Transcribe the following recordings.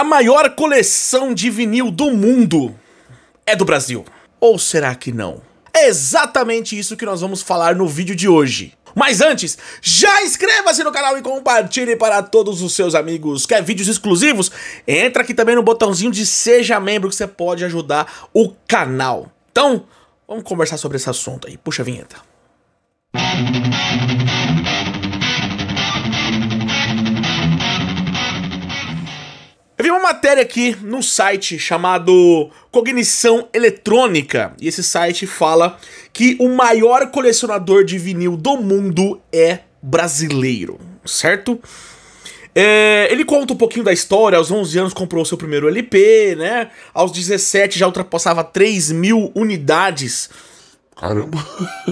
A maior coleção de vinil do mundo é do Brasil. Ou será que não? É exatamente isso que nós vamos falar no vídeo de hoje. Mas antes, já inscreva-se no canal e compartilhe para todos os seus amigos. Quer vídeos exclusivos? Entra aqui também no botãozinho de seja membro que você pode ajudar o canal. Então, vamos conversar sobre esse assunto aí. Puxa a vinheta. Música matéria aqui num site chamado Cognição Eletrônica. E esse site fala que o maior colecionador de vinil do mundo é brasileiro, certo? É, ele conta um pouquinho da história. Aos 11 anos comprou seu primeiro LP, né? Aos 17 já ultrapassava 3 mil unidades Caramba!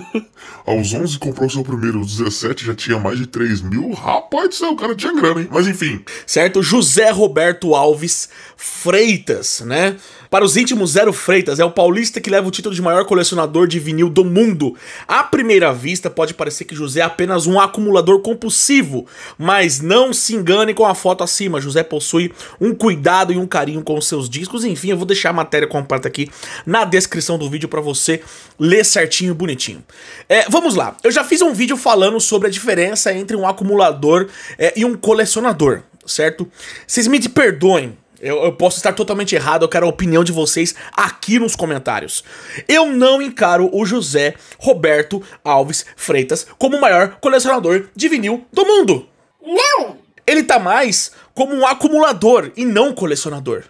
Aos 11 comprou seu primeiro, aos 17 já tinha mais de 3 mil. Rapaz do céu, o cara tinha grana, hein? Mas enfim. Certo, José Roberto Alves Freitas, né? Para os íntimos, Zero Freitas é o paulista que leva o título de maior colecionador de vinil do mundo. À primeira vista, pode parecer que José é apenas um acumulador compulsivo, mas não se engane com a foto acima. José possui um cuidado e um carinho com os seus discos. Enfim, eu vou deixar a matéria completa aqui na descrição do vídeo para você ler certinho e bonitinho. É, vamos lá, eu já fiz um vídeo falando sobre a diferença entre um acumulador é, e um colecionador, certo? Vocês me perdoem eu, eu, posso estar totalmente errado, eu quero a opinião de vocês aqui nos comentários. Eu não encaro o José Roberto Alves Freitas como o maior colecionador de vinil do mundo. Não! Ele tá mais como um acumulador e não um colecionador.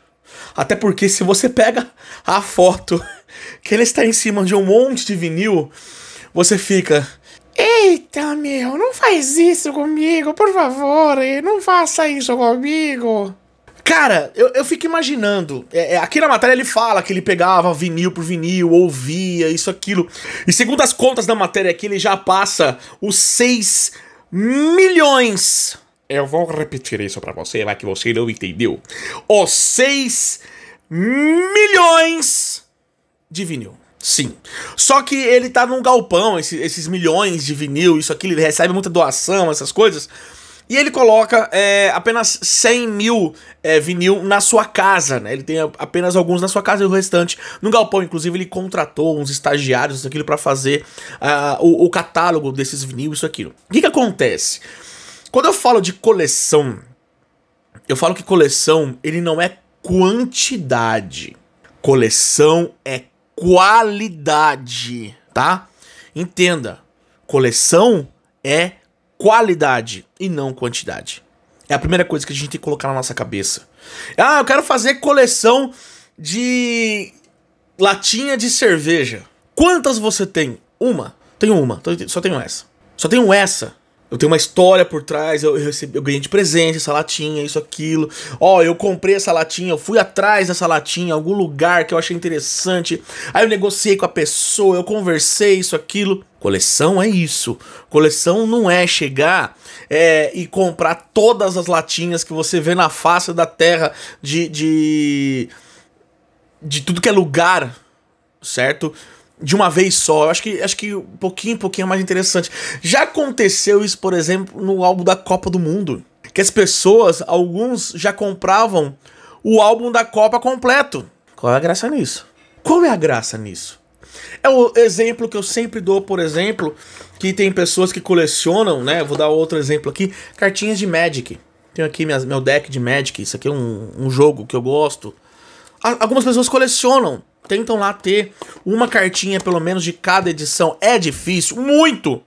Até porque se você pega a foto que ele está em cima de um monte de vinil, você fica. Eita, meu, não faz isso comigo, por favor, eh, não faça isso comigo. Cara, eu, eu fico imaginando. É, é, aqui na matéria ele fala que ele pegava vinil por vinil, ouvia, isso, aquilo. E segundo as contas da matéria aqui, ele já passa os 6 milhões. Eu vou repetir isso para você, vai que você não entendeu. Os 6 milhões de vinil. Sim. Só que ele tá num galpão, esses milhões de vinil, isso aqui, ele recebe muita doação, essas coisas. E ele coloca é, apenas 100 mil é, vinil na sua casa, né? Ele tem apenas alguns na sua casa e o restante no galpão. Inclusive, ele contratou uns estagiários, aquilo, para fazer uh, o, o, catálogo desses vinil, isso aquilo. O que, que acontece? Quando eu falo de coleção, eu falo que coleção, ele não é quantidade. Coleção é qualidade, tá? Entenda. Coleção é qualidade e não quantidade. É a primeira coisa que a gente tem que colocar na nossa cabeça. Ah, eu quero fazer coleção de latinha de cerveja. Quantas você tem? Uma. Tenho uma. Só tenho essa. Só tenho essa. Eu tenho uma história por trás, eu, recebi, eu ganhei de presente essa latinha, isso, aquilo. Ó, oh, eu comprei essa latinha, eu fui atrás dessa latinha, algum lugar que eu achei interessante. Aí eu negociei com a pessoa, eu conversei, isso, aquilo. Coleção é isso. Coleção não é chegar é, e comprar todas as latinhas que você vê na face da terra de. de, de tudo que é lugar, certo? de uma vez só. Eu acho que acho que um pouquinho um pouquinho é mais interessante. Já aconteceu isso, por exemplo, no álbum da Copa do Mundo, que as pessoas, alguns já compravam o álbum da Copa completo. Qual é a graça nisso? Qual é a graça nisso? É o exemplo que eu sempre dou, por exemplo, que tem pessoas que colecionam, né? Vou dar outro exemplo aqui: cartinhas de Magic. Tenho aqui minhas, meu deck de Magic. Isso aqui é um, um jogo que eu gosto. Algumas pessoas colecionam, tentam lá ter uma cartinha pelo menos de cada edição. É difícil, muito!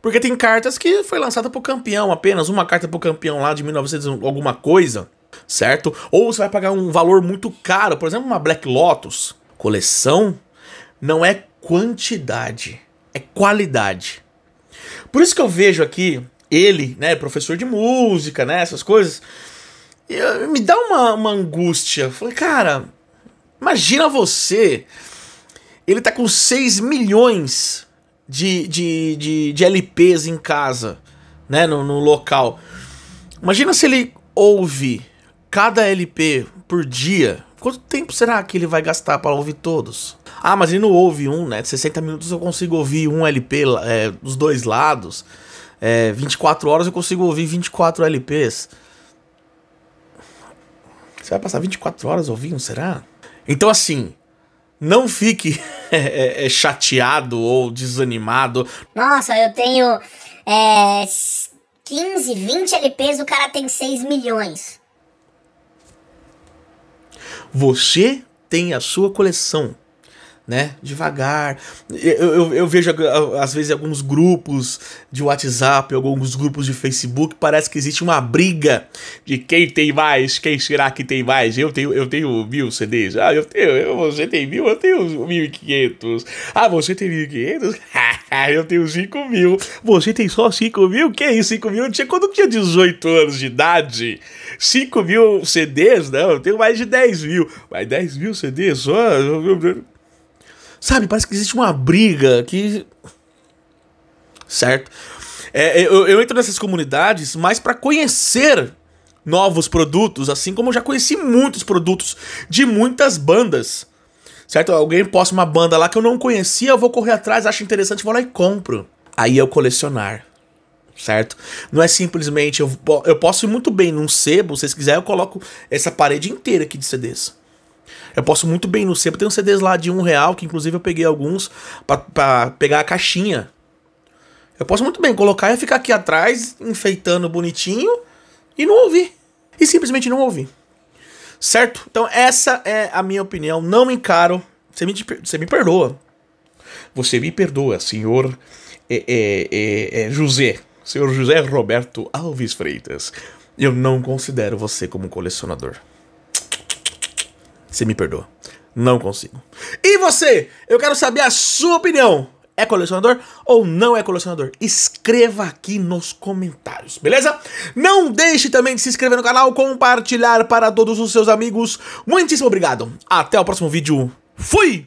Porque tem cartas que foi lançada pro campeão apenas, uma carta pro campeão lá de 1900 alguma coisa, certo? Ou você vai pagar um valor muito caro, por exemplo, uma Black Lotus. Coleção não é quantidade, é qualidade. Por isso que eu vejo aqui ele, né, professor de música, né, essas coisas, eh, me dá uma, uma angústia. falei, cara, imagina você. Ele tá com 6 milhões de, de, de, de LPs em casa, né? No, no local. Imagina se ele ouve cada LP por dia. Quanto tempo será que ele vai gastar para ouvir todos? Ah, mas ele não ouve um, né? De 60 minutos eu consigo ouvir um LP é, eh, dos dois lados. É, eh, 24 horas eu consigo ouvir 24 LPs. Você vai passar 24 horas ouvindo, será? Então, assim, não fique é, é, é, chateado ou desanimado. Nossa, eu tenho é, 15, 20 LPs, o cara tem 6 milhões. Você tem a sua coleção né? Devagar. Eu, eu, eu, vejo, ah, às vezes, alguns grupos de WhatsApp, alguns grupos de Facebook, parece que existe uma briga de quem tem mais, quem será que tem mais. Eu tenho, eu tenho mil CDs. Ah, eu tenho, eu, você tem mil, eu tenho mil e quinhentos. Ah, você tem mil e quinhentos? eu tenho cinco mil. Você tem só cinco mil? Que isso, cinco mil? Eu tinha, quando eu tinha 18 anos de idade, cinco mil CDs? Não, eu tenho mais de 10 mil. Mas 10 mil CDs só... Sabe, parece que existe uma briga que. Certo? É, é eu, eu entro nessas comunidades mais para conhecer novos produtos, assim como eu já conheci muitos produtos de muitas bandas. Certo? Alguém posta uma banda lá que eu não conhecia, eu vou correr atrás, acho interessante, vou lá e compro. Aí eu colecionar certo? Não é simplesmente eu, eu posso ir muito bem num sebo, se vocês quiserem, eu coloco essa parede inteira aqui de CDs. Eu posso muito bem no sebo. Tem uns CDs lá de um real, que inclusive eu peguei alguns para pegar a caixinha. Eu posso muito bem colocar e ficar aqui atrás, enfeitando bonitinho, e não ouvir. E simplesmente não ouvir. Certo? Então essa é a minha opinião. Não me encaro. Você me, você me perdoa. Você me perdoa, senhor é, é, é, José. Senhor José Roberto Alves Freitas. Eu não considero você como colecionador. Você me perdoa. Não consigo. E você? Eu quero saber a sua opinião. É colecionador ou não é colecionador? Escreva aqui nos comentários, beleza? Não deixe também de se inscrever no canal, compartilhar para todos os seus amigos. Muitíssimo obrigado. Até o próximo vídeo. Fui!